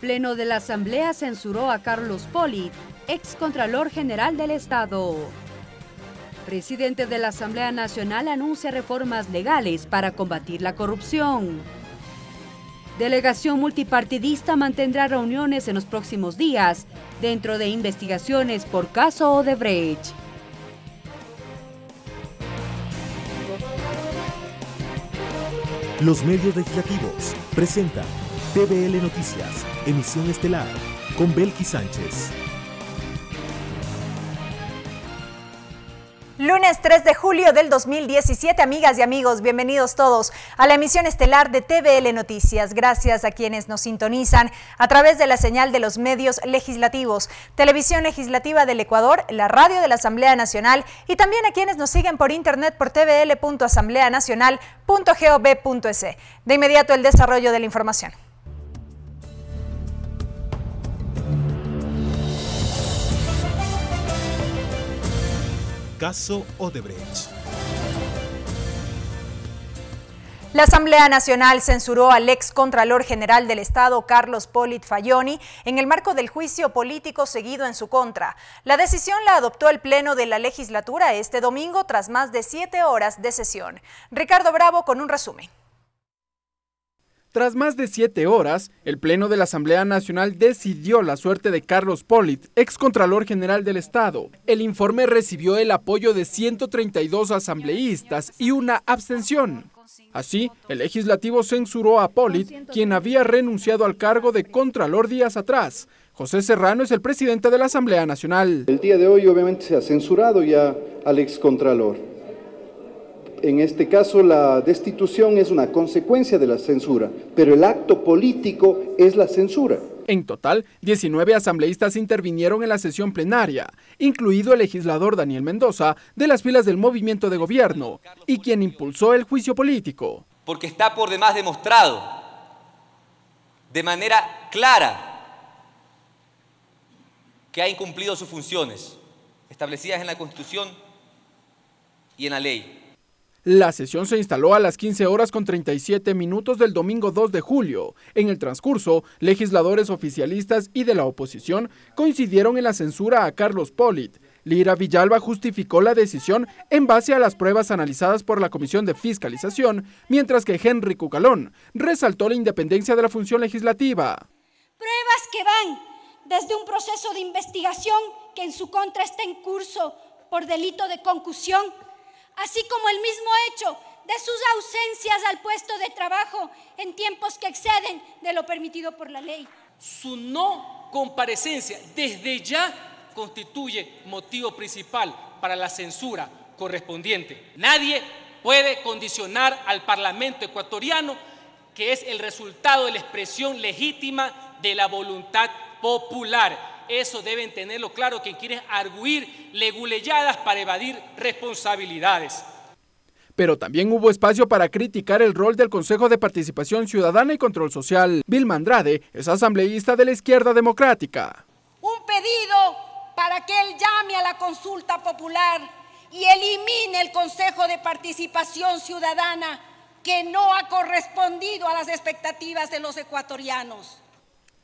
Pleno de la Asamblea censuró a Carlos Poli, ex Contralor general del Estado. Presidente de la Asamblea Nacional anuncia reformas legales para combatir la corrupción. Delegación multipartidista mantendrá reuniones en los próximos días dentro de investigaciones por caso Odebrecht. Los medios legislativos presentan TVL Noticias, emisión estelar, con Belki Sánchez. Lunes 3 de julio del 2017, amigas y amigos, bienvenidos todos a la emisión estelar de TVL Noticias. Gracias a quienes nos sintonizan a través de la señal de los medios legislativos, Televisión Legislativa del Ecuador, la radio de la Asamblea Nacional y también a quienes nos siguen por internet por tvl.asambleanacional.gov.es. De inmediato el desarrollo de la información. Caso Odebrecht. La Asamblea Nacional censuró al ex Contralor General del Estado, Carlos Polit Fayoni, en el marco del juicio político seguido en su contra. La decisión la adoptó el Pleno de la Legislatura este domingo tras más de siete horas de sesión. Ricardo Bravo con un resumen. Tras más de siete horas, el Pleno de la Asamblea Nacional decidió la suerte de Carlos ex excontralor general del Estado. El informe recibió el apoyo de 132 asambleístas y una abstención. Así, el legislativo censuró a Pollitt, quien había renunciado al cargo de Contralor días atrás. José Serrano es el presidente de la Asamblea Nacional. El día de hoy obviamente se ha censurado ya al excontralor en este caso, la destitución es una consecuencia de la censura, pero el acto político es la censura. En total, 19 asambleístas intervinieron en la sesión plenaria, incluido el legislador Daniel Mendoza, de las filas del movimiento de gobierno, y quien impulsó el juicio político. Porque está por demás demostrado, de manera clara, que ha incumplido sus funciones establecidas en la Constitución y en la ley. La sesión se instaló a las 15 horas con 37 minutos del domingo 2 de julio. En el transcurso, legisladores oficialistas y de la oposición coincidieron en la censura a Carlos Polit. Lira Villalba justificó la decisión en base a las pruebas analizadas por la Comisión de Fiscalización, mientras que Henry Cucalón resaltó la independencia de la función legislativa. Pruebas que van desde un proceso de investigación que en su contra está en curso por delito de concusión así como el mismo hecho de sus ausencias al puesto de trabajo en tiempos que exceden de lo permitido por la ley. Su no comparecencia desde ya constituye motivo principal para la censura correspondiente. Nadie puede condicionar al Parlamento ecuatoriano que es el resultado de la expresión legítima de la voluntad popular eso deben tenerlo claro quien quiere arguir legulelladas para evadir responsabilidades. Pero también hubo espacio para criticar el rol del Consejo de Participación Ciudadana y Control Social. Bill Mandrade es asambleísta de la izquierda democrática. Un pedido para que él llame a la consulta popular y elimine el Consejo de Participación Ciudadana que no ha correspondido a las expectativas de los ecuatorianos.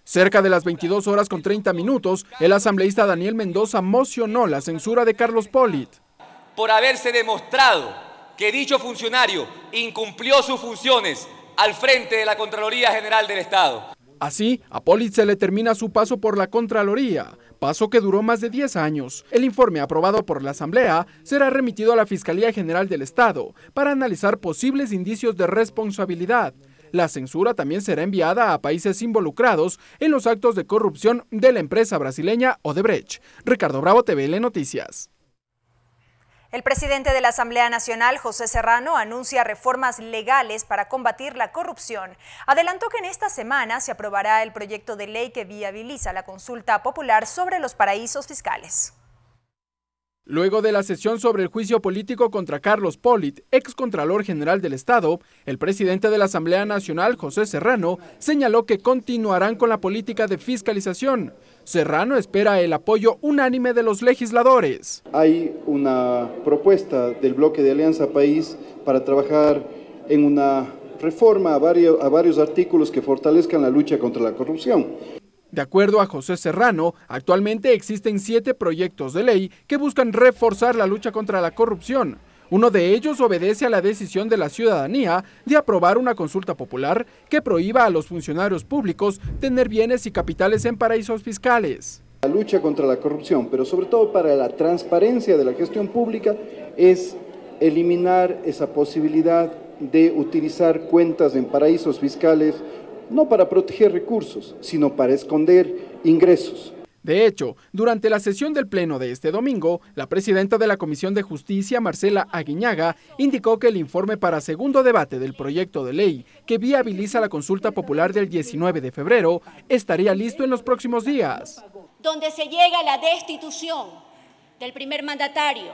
Cerca de las 22 horas con 30 minutos, el asambleísta Daniel Mendoza mocionó la censura de Carlos Polit. Por haberse demostrado que dicho funcionario incumplió sus funciones al frente de la Contraloría General del Estado. Así, a Polit se le termina su paso por la Contraloría, paso que duró más de 10 años. El informe aprobado por la Asamblea será remitido a la Fiscalía General del Estado para analizar posibles indicios de responsabilidad. La censura también será enviada a países involucrados en los actos de corrupción de la empresa brasileña Odebrecht. Ricardo Bravo, TVL Noticias. El presidente de la Asamblea Nacional, José Serrano, anuncia reformas legales para combatir la corrupción. Adelantó que en esta semana se aprobará el proyecto de ley que viabiliza la consulta popular sobre los paraísos fiscales. Luego de la sesión sobre el juicio político contra Carlos Polit, ex Contralor General del Estado, el presidente de la Asamblea Nacional, José Serrano, señaló que continuarán con la política de fiscalización. Serrano espera el apoyo unánime de los legisladores. Hay una propuesta del bloque de Alianza País para trabajar en una reforma a varios, a varios artículos que fortalezcan la lucha contra la corrupción. De acuerdo a José Serrano, actualmente existen siete proyectos de ley que buscan reforzar la lucha contra la corrupción. Uno de ellos obedece a la decisión de la ciudadanía de aprobar una consulta popular que prohíba a los funcionarios públicos tener bienes y capitales en paraísos fiscales. La lucha contra la corrupción, pero sobre todo para la transparencia de la gestión pública, es eliminar esa posibilidad de utilizar cuentas en paraísos fiscales no para proteger recursos, sino para esconder ingresos. De hecho, durante la sesión del Pleno de este domingo, la presidenta de la Comisión de Justicia, Marcela Aguiñaga, indicó que el informe para segundo debate del proyecto de ley que viabiliza la consulta popular del 19 de febrero estaría listo en los próximos días. Donde se llega la destitución del primer mandatario,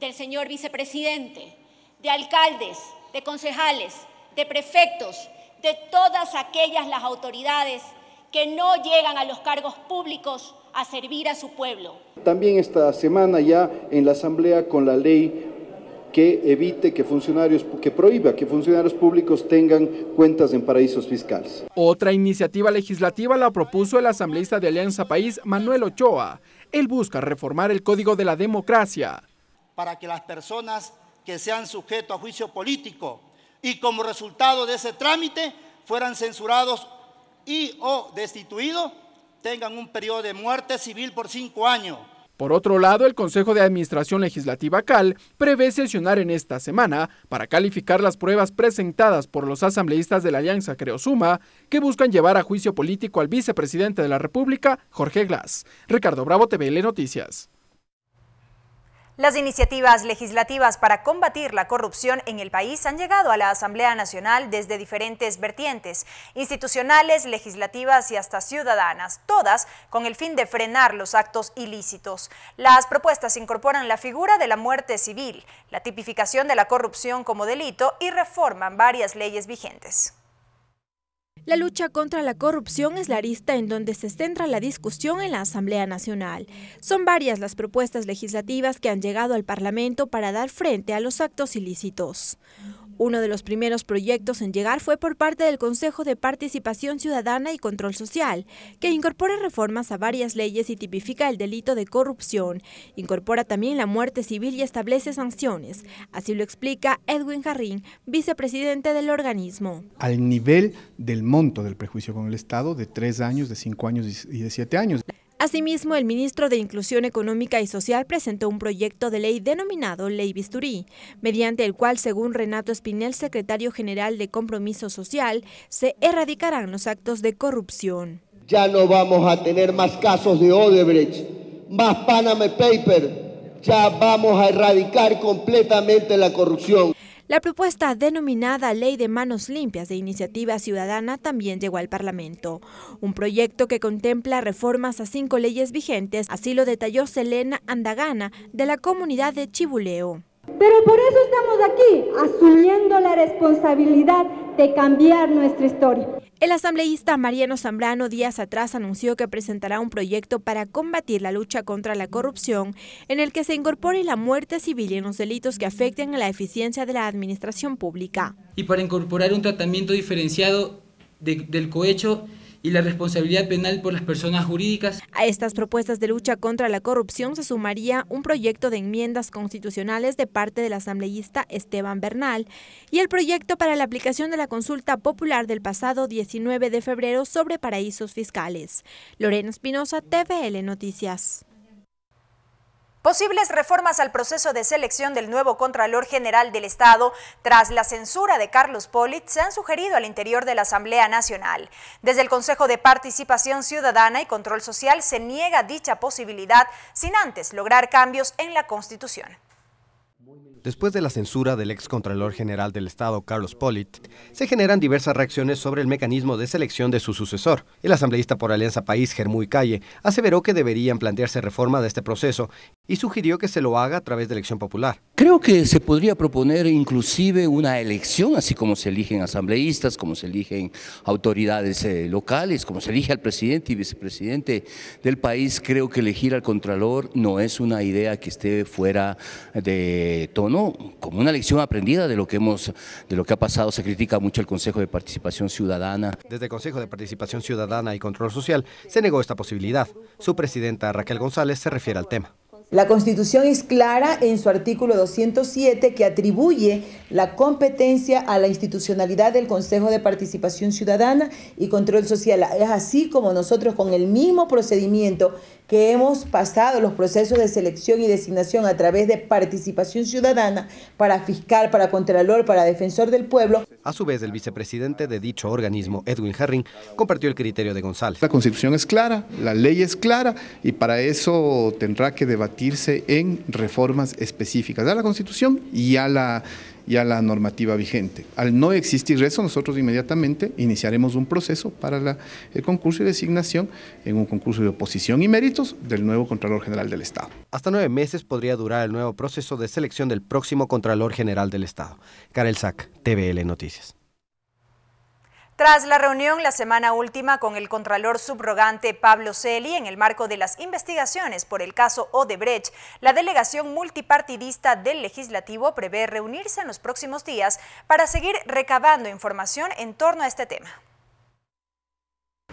del señor vicepresidente, de alcaldes, de concejales, de prefectos, de todas aquellas las autoridades que no llegan a los cargos públicos a servir a su pueblo. También esta semana ya en la Asamblea con la ley que evite que funcionarios, que prohíba que funcionarios públicos tengan cuentas en paraísos fiscales. Otra iniciativa legislativa la propuso el asambleísta de Alianza País, Manuel Ochoa. Él busca reformar el Código de la Democracia. Para que las personas que sean sujetos a juicio político y como resultado de ese trámite fueran censurados y o destituidos, tengan un periodo de muerte civil por cinco años. Por otro lado, el Consejo de Administración Legislativa CAL prevé sesionar en esta semana para calificar las pruebas presentadas por los asambleístas de la Alianza Creosuma que buscan llevar a juicio político al vicepresidente de la República, Jorge Glass. Ricardo Bravo, TVL Noticias. Las iniciativas legislativas para combatir la corrupción en el país han llegado a la Asamblea Nacional desde diferentes vertientes, institucionales, legislativas y hasta ciudadanas, todas con el fin de frenar los actos ilícitos. Las propuestas incorporan la figura de la muerte civil, la tipificación de la corrupción como delito y reforman varias leyes vigentes. La lucha contra la corrupción es la arista en donde se centra la discusión en la Asamblea Nacional. Son varias las propuestas legislativas que han llegado al Parlamento para dar frente a los actos ilícitos. Uno de los primeros proyectos en llegar fue por parte del Consejo de Participación Ciudadana y Control Social, que incorpora reformas a varias leyes y tipifica el delito de corrupción. Incorpora también la muerte civil y establece sanciones. Así lo explica Edwin Jarrín, vicepresidente del organismo. Al nivel del monto del prejuicio con el Estado de tres años, de cinco años y de siete años. Asimismo, el ministro de Inclusión Económica y Social presentó un proyecto de ley denominado Ley Bisturí, mediante el cual, según Renato Espinel, secretario general de Compromiso Social, se erradicarán los actos de corrupción. Ya no vamos a tener más casos de Odebrecht, más Panama Paper, ya vamos a erradicar completamente la corrupción. La propuesta denominada Ley de Manos Limpias de Iniciativa Ciudadana también llegó al Parlamento, un proyecto que contempla reformas a cinco leyes vigentes, así lo detalló Selena Andagana de la comunidad de Chibuleo. Pero por eso estamos aquí, asumiendo la responsabilidad de cambiar nuestra historia. El asambleísta Mariano Zambrano días atrás anunció que presentará un proyecto para combatir la lucha contra la corrupción en el que se incorpore la muerte civil y en los delitos que afecten a la eficiencia de la administración pública. Y para incorporar un tratamiento diferenciado del cohecho y la responsabilidad penal por las personas jurídicas. A estas propuestas de lucha contra la corrupción se sumaría un proyecto de enmiendas constitucionales de parte del asambleísta Esteban Bernal y el proyecto para la aplicación de la consulta popular del pasado 19 de febrero sobre paraísos fiscales. Lorena Espinosa, TVL Noticias. Posibles reformas al proceso de selección del nuevo Contralor General del Estado tras la censura de Carlos Pollitt se han sugerido al interior de la Asamblea Nacional. Desde el Consejo de Participación Ciudadana y Control Social se niega dicha posibilidad sin antes lograr cambios en la Constitución. Después de la censura del ex Contralor General del Estado, Carlos Pollitt, se generan diversas reacciones sobre el mecanismo de selección de su sucesor. El asambleísta por Alianza País, y Calle, aseveró que deberían plantearse reforma de este proceso y sugirió que se lo haga a través de elección popular. Creo que se podría proponer inclusive una elección, así como se eligen asambleístas, como se eligen autoridades eh, locales, como se elige al presidente y vicepresidente del país. Creo que elegir al contralor no es una idea que esté fuera de tono, como una lección aprendida de lo que hemos, de lo que ha pasado. Se critica mucho el Consejo de Participación Ciudadana. Desde el Consejo de Participación Ciudadana y Control Social se negó esta posibilidad. Su presidenta Raquel González se refiere al tema. La Constitución es clara en su artículo 207 que atribuye la competencia a la institucionalidad del Consejo de Participación Ciudadana y Control Social. Es así como nosotros con el mismo procedimiento que hemos pasado los procesos de selección y designación a través de participación ciudadana para fiscal, para contralor, para defensor del pueblo, a su vez, el vicepresidente de dicho organismo, Edwin Herring, compartió el criterio de González. La constitución es clara, la ley es clara y para eso tendrá que debatirse en reformas específicas a la constitución y a la y a la normativa vigente. Al no existir eso, nosotros inmediatamente iniciaremos un proceso para la, el concurso y designación en un concurso de oposición y méritos del nuevo Contralor General del Estado. Hasta nueve meses podría durar el nuevo proceso de selección del próximo Contralor General del Estado. Karel Sack, TVL Noticias. Tras la reunión la semana última con el Contralor subrogante Pablo Celi en el marco de las investigaciones por el caso Odebrecht, la delegación multipartidista del Legislativo prevé reunirse en los próximos días para seguir recabando información en torno a este tema.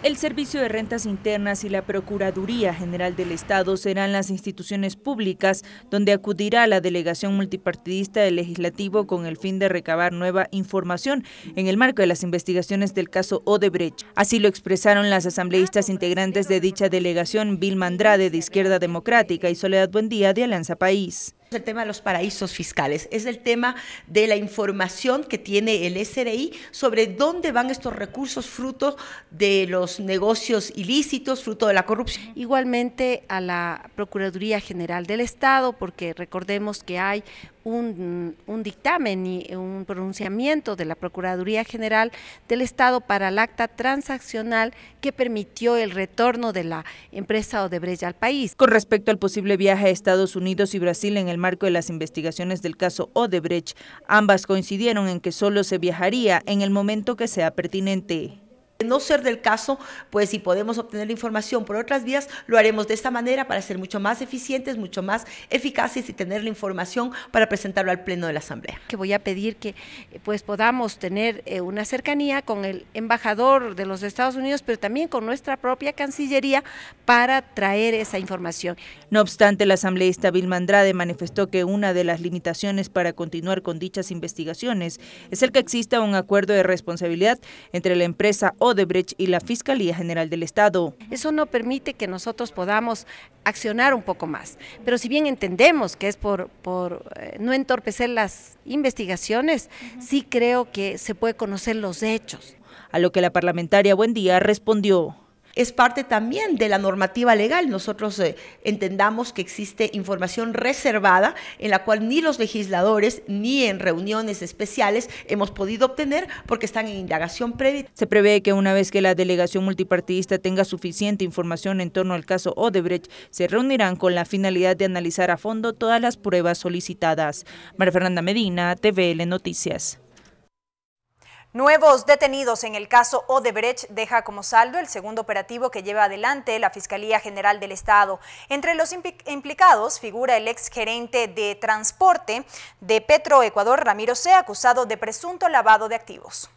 El Servicio de Rentas Internas y la Procuraduría General del Estado serán las instituciones públicas donde acudirá la delegación multipartidista del Legislativo con el fin de recabar nueva información en el marco de las investigaciones del caso Odebrecht. Así lo expresaron las asambleístas integrantes de dicha delegación, Vilma Mandrade, de Izquierda Democrática y Soledad Buendía de Alianza País el tema de los paraísos fiscales, es el tema de la información que tiene el SRI sobre dónde van estos recursos fruto de los negocios ilícitos, fruto de la corrupción. Igualmente a la Procuraduría General del Estado, porque recordemos que hay un, dictamen y un pronunciamiento de la Procuraduría General del Estado para el acta transaccional que permitió el retorno de la empresa Odebrecht al país. Con respecto al posible viaje a Estados Unidos y Brasil en el marco de las investigaciones del caso Odebrecht, ambas coincidieron en que solo se viajaría en el momento que sea pertinente no ser del caso, pues si podemos obtener la información por otras vías, lo haremos de esta manera para ser mucho más eficientes, mucho más eficaces y tener la información para presentarlo al Pleno de la Asamblea. Que voy a pedir que pues podamos tener eh, una cercanía con el embajador de los Estados Unidos, pero también con nuestra propia Cancillería para traer esa información. No obstante, la asambleísta Vilma Andrade manifestó que una de las limitaciones para continuar con dichas investigaciones es el que exista un acuerdo de responsabilidad entre la empresa Odebrecht y la Fiscalía General del Estado. Eso no permite que nosotros podamos accionar un poco más. Pero si bien entendemos que es por, eh, no entorpecer las investigaciones, sí creo que se puede conocer los hechos. A lo que la parlamentaria Buendía respondió es parte también de la normativa legal. Nosotros eh, entendamos que existe información reservada en la cual ni los legisladores ni en reuniones especiales hemos podido obtener porque están en indagación previa. Se prevé que una vez que la delegación multipartidista tenga suficiente información en torno al caso Odebrecht, se reunirán con la finalidad de analizar a fondo todas las pruebas solicitadas. María Fernanda Medina, TVL Noticias. Nuevos detenidos en el caso Odebrecht deja como saldo el segundo operativo que lleva adelante la Fiscalía General del Estado. Entre los implicados figura el ex gerente de transporte de Petroecuador, Ramiro C., acusado de presunto lavado de activos.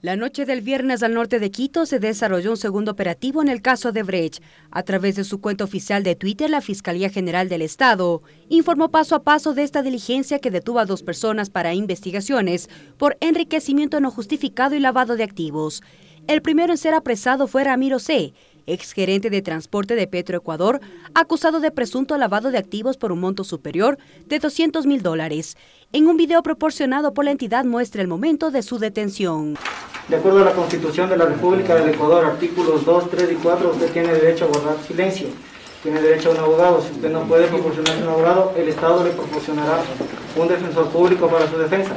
La noche del viernes al norte de Quito se desarrolló un segundo operativo en el caso de Brecht. A través de su cuenta oficial de Twitter, la Fiscalía General del Estado informó paso a paso de esta diligencia que detuvo a dos personas para investigaciones por enriquecimiento no justificado y lavado de activos. El primero en ser apresado fue Ramiro C., exgerente de transporte de Petroecuador, acusado de presunto lavado de activos por un monto superior de 200 mil dólares. En un video proporcionado por la entidad muestra el momento de su detención. De acuerdo a la Constitución de la República del Ecuador, artículos 2, 3 y 4, usted tiene derecho a guardar silencio, tiene derecho a un abogado. Si usted no puede proporcionar un abogado, el Estado le proporcionará un defensor público para su defensa.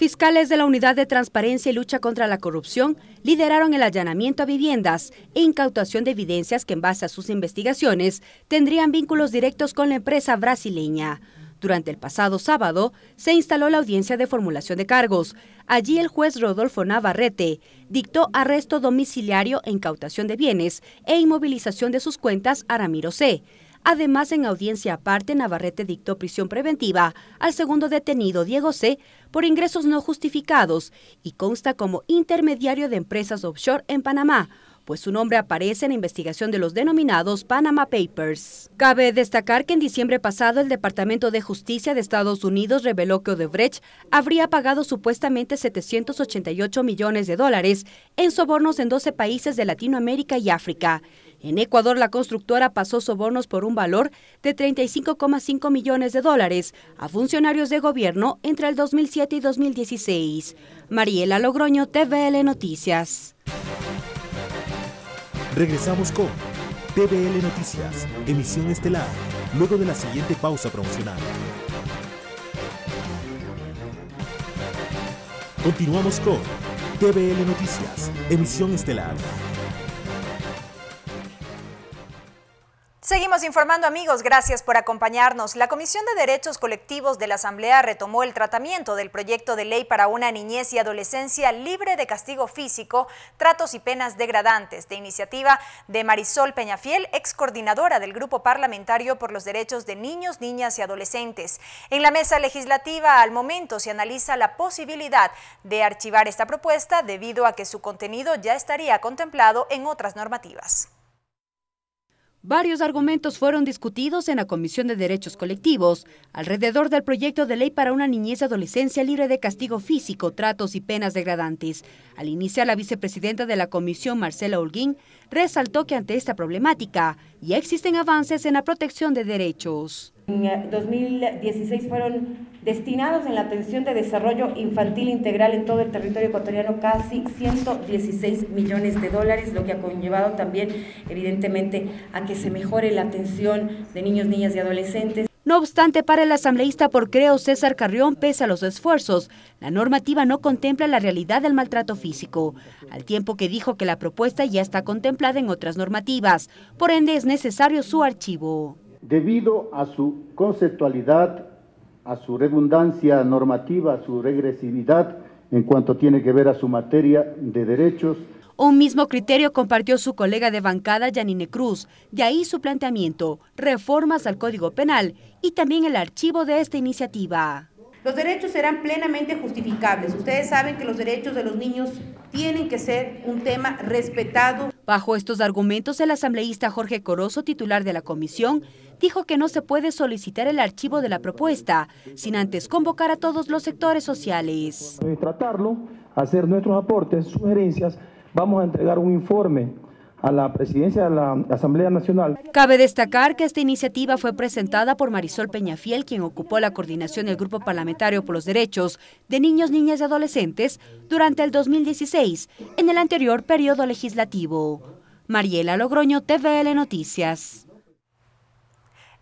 Fiscales de la Unidad de Transparencia y Lucha contra la Corrupción lideraron el allanamiento a viviendas e incautación de evidencias que en base a sus investigaciones tendrían vínculos directos con la empresa brasileña. Durante el pasado sábado se instaló la audiencia de formulación de cargos. Allí el juez Rodolfo Navarrete dictó arresto domiciliario e incautación de bienes e inmovilización de sus cuentas a Ramiro C Además, en audiencia aparte, Navarrete dictó prisión preventiva al segundo detenido, Diego C., por ingresos no justificados y consta como intermediario de empresas offshore en Panamá, pues su nombre aparece en la investigación de los denominados Panama Papers. Cabe destacar que en diciembre pasado el Departamento de Justicia de Estados Unidos reveló que Odebrecht habría pagado supuestamente 788 millones de dólares en sobornos en 12 países de Latinoamérica y África. En Ecuador, la constructora pasó sobornos por un valor de 35,5 millones de dólares a funcionarios de gobierno entre el 2007 y 2016. Mariela Logroño, TVL Noticias. Regresamos con TVL Noticias, emisión estelar, luego de la siguiente pausa promocional. Continuamos con TVL Noticias, emisión estelar. Seguimos informando amigos, gracias por acompañarnos. La Comisión de Derechos Colectivos de la Asamblea retomó el tratamiento del proyecto de ley para una niñez y adolescencia libre de castigo físico, tratos y penas degradantes, de iniciativa de Marisol Peñafiel, ex coordinadora del Grupo Parlamentario por los Derechos de Niños, Niñas y Adolescentes. En la mesa legislativa al momento se analiza la posibilidad de archivar esta propuesta debido a que su contenido ya estaría contemplado en otras normativas. Varios argumentos fueron discutidos en la Comisión de Derechos Colectivos alrededor del proyecto de ley para una niñez y adolescencia libre de castigo físico, tratos y penas degradantes. Al iniciar, la vicepresidenta de la Comisión, Marcela Holguín, resaltó que ante esta problemática ya existen avances en la protección de derechos. En 2016 fueron destinados en la atención de desarrollo infantil integral en todo el territorio ecuatoriano casi 116 millones de dólares, lo que ha conllevado también evidentemente a que se mejore la atención de niños, niñas y adolescentes. No obstante, para el asambleísta por Creo César Carrión, pese a los esfuerzos, la normativa no contempla la realidad del maltrato físico, al tiempo que dijo que la propuesta ya está contemplada en otras normativas, por ende es necesario su archivo. Debido a su conceptualidad, a su redundancia normativa, a su regresividad en cuanto tiene que ver a su materia de derechos, un mismo criterio compartió su colega de bancada Yanine Cruz, de ahí su planteamiento, reformas al Código Penal y también el archivo de esta iniciativa. Los derechos serán plenamente justificables. Ustedes saben que los derechos de los niños tienen que ser un tema respetado. Bajo estos argumentos, el asambleísta Jorge Corozo, titular de la comisión, dijo que no se puede solicitar el archivo de la propuesta sin antes convocar a todos los sectores sociales. Tratarlo, hacer nuestros aportes, sugerencias vamos a entregar un informe a la presidencia de la Asamblea Nacional. Cabe destacar que esta iniciativa fue presentada por Marisol Peñafiel, quien ocupó la coordinación del Grupo Parlamentario por los Derechos de Niños, Niñas y Adolescentes durante el 2016, en el anterior periodo legislativo. Mariela Logroño, TVL Noticias.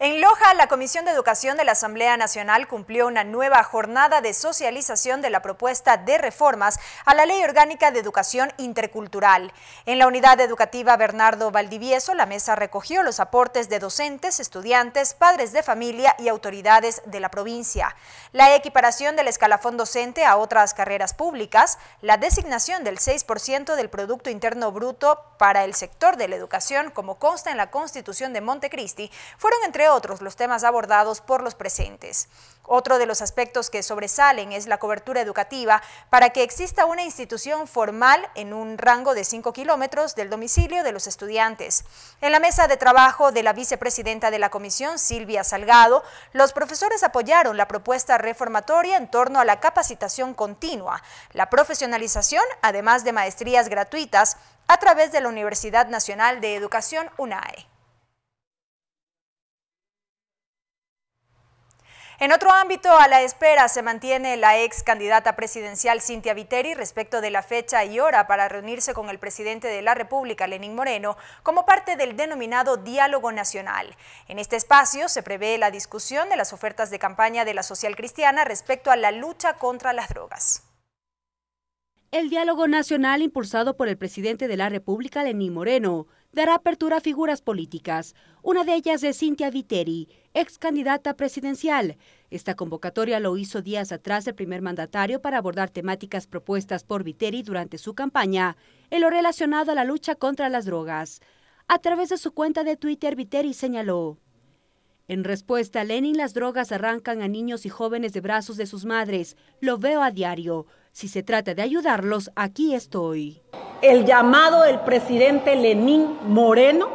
En Loja, la Comisión de Educación de la Asamblea Nacional cumplió una nueva jornada de socialización de la propuesta de reformas a la Ley Orgánica de Educación Intercultural. En la unidad educativa Bernardo Valdivieso, la mesa recogió los aportes de docentes, estudiantes, padres de familia y autoridades de la provincia, la equiparación del escalafón docente a otras carreras públicas, la designación del 6% del Producto Interno Bruto para el sector de la educación, como consta en la Constitución de Montecristi, fueron entre otros los temas abordados por los presentes. Otro de los aspectos que sobresalen es la cobertura educativa para que exista una institución formal en un rango de 5 kilómetros del domicilio de los estudiantes. En la mesa de trabajo de la vicepresidenta de la comisión, Silvia Salgado, los profesores apoyaron la propuesta reformatoria en torno a la capacitación continua, la profesionalización, además de maestrías gratuitas, a través de la Universidad Nacional de Educación UNAE. En otro ámbito, a la espera se mantiene la ex candidata presidencial Cintia Viteri respecto de la fecha y hora para reunirse con el presidente de la República, Lenín Moreno, como parte del denominado Diálogo Nacional. En este espacio se prevé la discusión de las ofertas de campaña de la social cristiana respecto a la lucha contra las drogas. El diálogo nacional impulsado por el presidente de la República, Lenín Moreno, dará apertura a figuras políticas. Una de ellas es Cintia Viteri, ex candidata presidencial. Esta convocatoria lo hizo días atrás el primer mandatario para abordar temáticas propuestas por Viteri durante su campaña, en lo relacionado a la lucha contra las drogas. A través de su cuenta de Twitter, Viteri señaló. En respuesta, Lenin, las drogas arrancan a niños y jóvenes de brazos de sus madres. Lo veo a diario. Si se trata de ayudarlos, aquí estoy. El llamado del presidente Lenín Moreno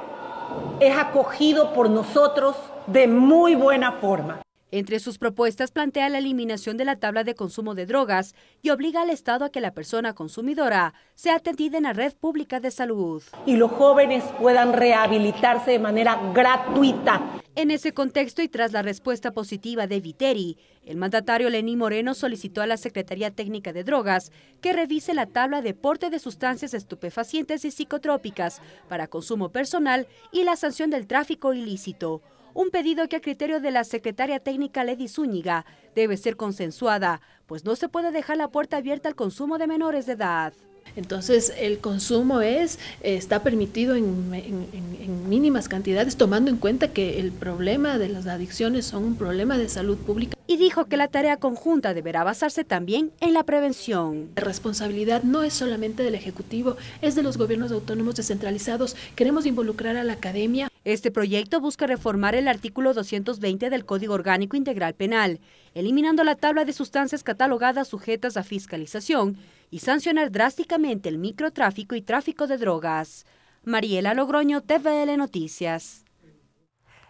es acogido por nosotros de muy buena forma. Entre sus propuestas plantea la eliminación de la tabla de consumo de drogas y obliga al Estado a que la persona consumidora sea atendida en la red pública de salud. Y los jóvenes puedan rehabilitarse de manera gratuita. En ese contexto y tras la respuesta positiva de Viteri, el mandatario Lenín Moreno solicitó a la Secretaría Técnica de Drogas que revise la tabla de porte de sustancias estupefacientes y psicotrópicas para consumo personal y la sanción del tráfico ilícito un pedido que a criterio de la secretaria técnica Lady Zúñiga debe ser consensuada, pues no se puede dejar la puerta abierta al consumo de menores de edad. Entonces el consumo es está permitido en, en, mínimas cantidades, tomando en cuenta que el problema de las adicciones son un problema de salud pública. Y dijo que la tarea conjunta deberá basarse también en la prevención. La responsabilidad no es solamente del Ejecutivo, es de los gobiernos autónomos descentralizados. Queremos involucrar a la academia. Este proyecto busca reformar el artículo 220 del Código Orgánico Integral Penal, eliminando la tabla de sustancias catalogadas sujetas a fiscalización y sancionar drásticamente el microtráfico y tráfico de drogas. Mariela Logroño, TVL Noticias.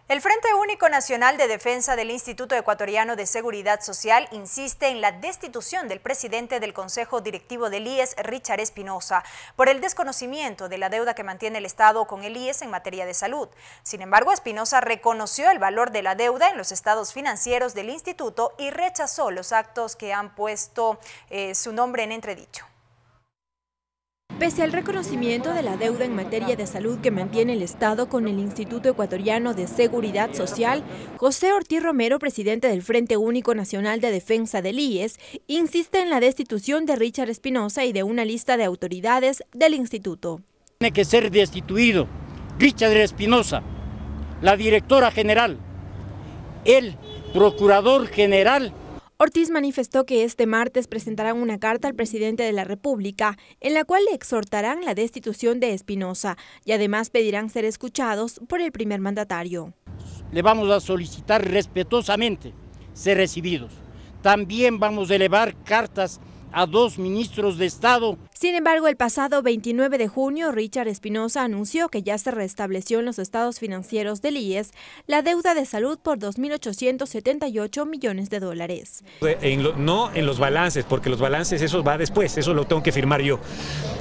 El Frente Único Nacional de Defensa del Instituto Ecuatoriano de Seguridad Social insiste en la destitución del presidente del Consejo Directivo del IES, Richard Espinosa, por el desconocimiento de la deuda que mantiene el Estado con el IES en materia de salud. Sin embargo, Espinosa reconoció el valor de la deuda en los estados financieros del instituto y rechazó los actos que han puesto eh, su nombre en entredicho. Pese al reconocimiento de la deuda en materia de salud que mantiene el Estado con el Instituto Ecuatoriano de Seguridad Social, José Ortiz Romero, presidente del Frente Único Nacional de Defensa del IES, insiste en la destitución de Richard Espinosa y de una lista de autoridades del instituto. Tiene que ser destituido Richard Espinosa, la directora general, el procurador general Ortiz manifestó que este martes presentarán una carta al presidente de la República en la cual le exhortarán la destitución de Espinosa y además pedirán ser escuchados por el primer mandatario. Le vamos a solicitar respetuosamente ser recibidos. También vamos a elevar cartas a dos ministros de Estado sin embargo, el pasado 29 de junio, Richard Espinosa anunció que ya se restableció en los estados financieros del IES la deuda de salud por 2.878 millones de dólares. no en los balances, porque los balances eso va después, eso lo tengo que firmar yo.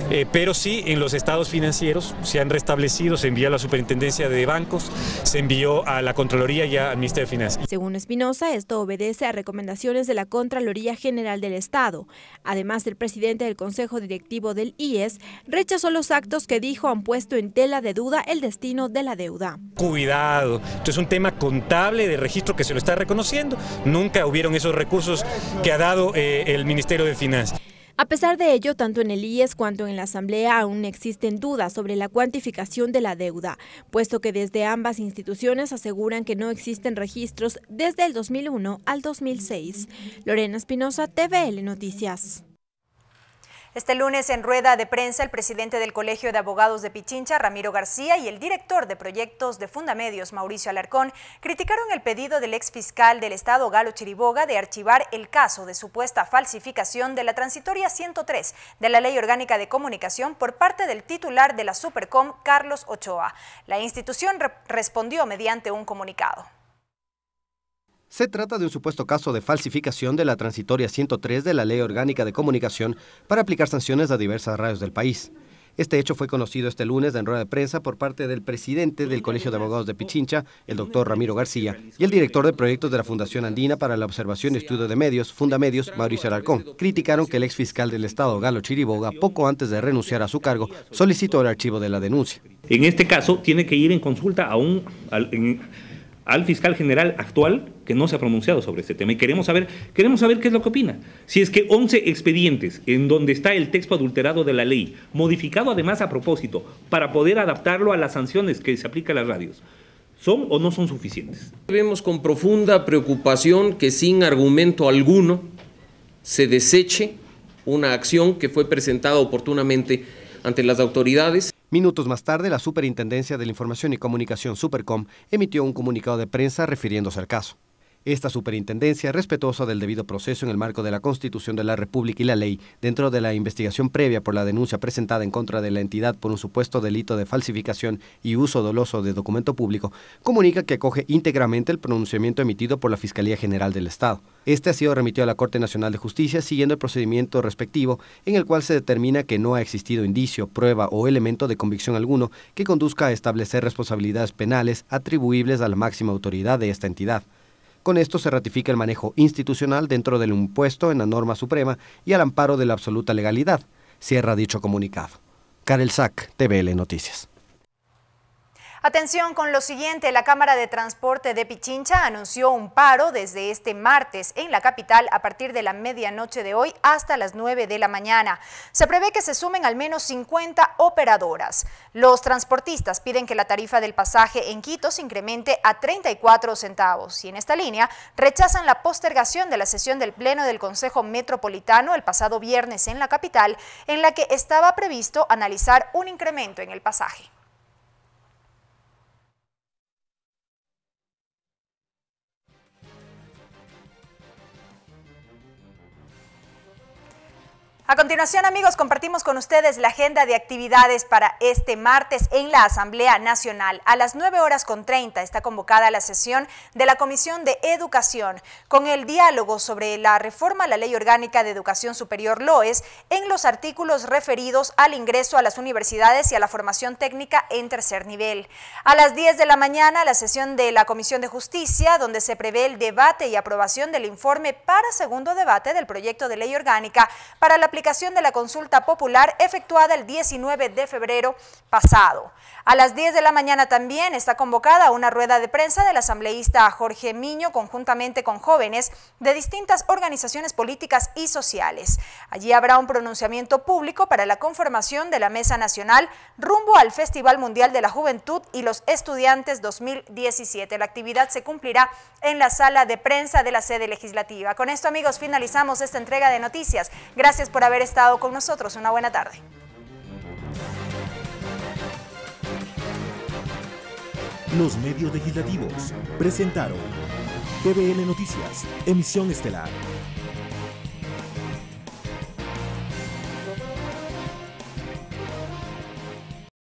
Eh, pero sí en los estados financieros se han restablecido, se envió a la Superintendencia de Bancos, se envió a la Contraloría y al Ministerio de Finanzas. Según Espinosa, esto obedece a recomendaciones de la Contraloría General del Estado. Además, el presidente del Consejo Directivo del IES, rechazó los actos que dijo han puesto en tela de duda el destino de la deuda. Cuidado, esto es un tema contable de registro que se lo está reconociendo. Nunca hubieron esos recursos que ha dado eh, el Ministerio de Finanzas. A pesar de ello, tanto en el IES cuanto en la Asamblea aún existen dudas sobre la cuantificación de la deuda, puesto que desde ambas instituciones aseguran que no existen registros desde el 2001 al 2006. Lorena Espinosa, TVL Noticias. Este lunes, en rueda de prensa, el presidente del Colegio de Abogados de Pichincha, Ramiro García, y el director de proyectos de Fundamedios, Mauricio Alarcón, criticaron el pedido del exfiscal del Estado, Galo Chiriboga, de archivar el caso de supuesta falsificación de la transitoria 103 de la Ley Orgánica de Comunicación por parte del titular de la Supercom, Carlos Ochoa. La institución respondió mediante un comunicado. Se trata de un supuesto caso de falsificación de la transitoria 103 de la Ley Orgánica de Comunicación para aplicar sanciones a diversas radios del país. Este hecho fue conocido este lunes en rueda de prensa por parte del presidente del Colegio de Abogados de Pichincha, el doctor Ramiro García, y el director de proyectos de la Fundación Andina para la Observación y Estudio de Medios, Fundamedios, Mauricio Alarcón. Criticaron que el exfiscal del Estado, Galo Chiriboga, poco antes de renunciar a su cargo, solicitó el archivo de la denuncia. En este caso, tiene que ir en consulta a un al fiscal general actual que no se ha pronunciado sobre este tema y queremos saber, queremos saber qué es lo que opina. Si es que 11 expedientes en donde está el texto adulterado de la ley, modificado además a propósito para poder adaptarlo a las sanciones que se aplican a las radios, ¿son o no son suficientes? Vemos con profunda preocupación que sin argumento alguno se deseche una acción que fue presentada oportunamente ante las autoridades. Minutos más tarde, la Superintendencia de la Información y Comunicación, Supercom, emitió un comunicado de prensa refiriéndose al caso. Esta superintendencia, respetuosa del debido proceso en el marco de la Constitución de la República y la ley, dentro de la investigación previa por la denuncia presentada en contra de la entidad por un supuesto delito de falsificación y uso doloso de documento público, comunica que acoge íntegramente el pronunciamiento emitido por la Fiscalía General del Estado. Este ha sido remitido a la Corte Nacional de Justicia siguiendo el procedimiento respectivo en el cual se determina que no ha existido indicio, prueba o elemento de convicción alguno que conduzca a establecer responsabilidades penales atribuibles a la máxima autoridad de esta entidad. Con esto se ratifica el manejo institucional dentro del impuesto en la norma suprema y al amparo de la absoluta legalidad, cierra dicho comunicado. Karel Sack, TVL Noticias. Atención con lo siguiente, la Cámara de Transporte de Pichincha anunció un paro desde este martes en la capital a partir de la medianoche de hoy hasta las 9 de la mañana. Se prevé que se sumen al menos 50 operadoras. Los transportistas piden que la tarifa del pasaje en Quito se incremente a 34 centavos y en esta línea rechazan la postergación de la sesión del Pleno del Consejo Metropolitano el pasado viernes en la capital en la que estaba previsto analizar un incremento en el pasaje. A continuación, amigos, compartimos con ustedes la agenda de actividades para este martes en la Asamblea Nacional. A las 9 horas con 30 está convocada la sesión de la Comisión de Educación con el diálogo sobre la reforma a la Ley Orgánica de Educación Superior LOES en los artículos referidos al ingreso a las universidades y a la formación técnica en tercer nivel. A las 10 de la mañana, la sesión de la Comisión de Justicia, donde se prevé el debate y aprobación del informe para segundo debate del proyecto de ley orgánica para la aplicación de la consulta popular efectuada el 19 de febrero pasado. A las 10 de la mañana también está convocada una rueda de prensa del asambleísta Jorge Miño conjuntamente con jóvenes de distintas organizaciones políticas y sociales. Allí habrá un pronunciamiento público para la conformación de la Mesa Nacional rumbo al Festival Mundial de la Juventud y los Estudiantes 2017. La actividad se cumplirá en la sala de prensa de la sede legislativa. Con esto, amigos, finalizamos esta entrega de noticias. Gracias por haber estado con nosotros. Una buena tarde. Los medios legislativos presentaron TVN Noticias, emisión estelar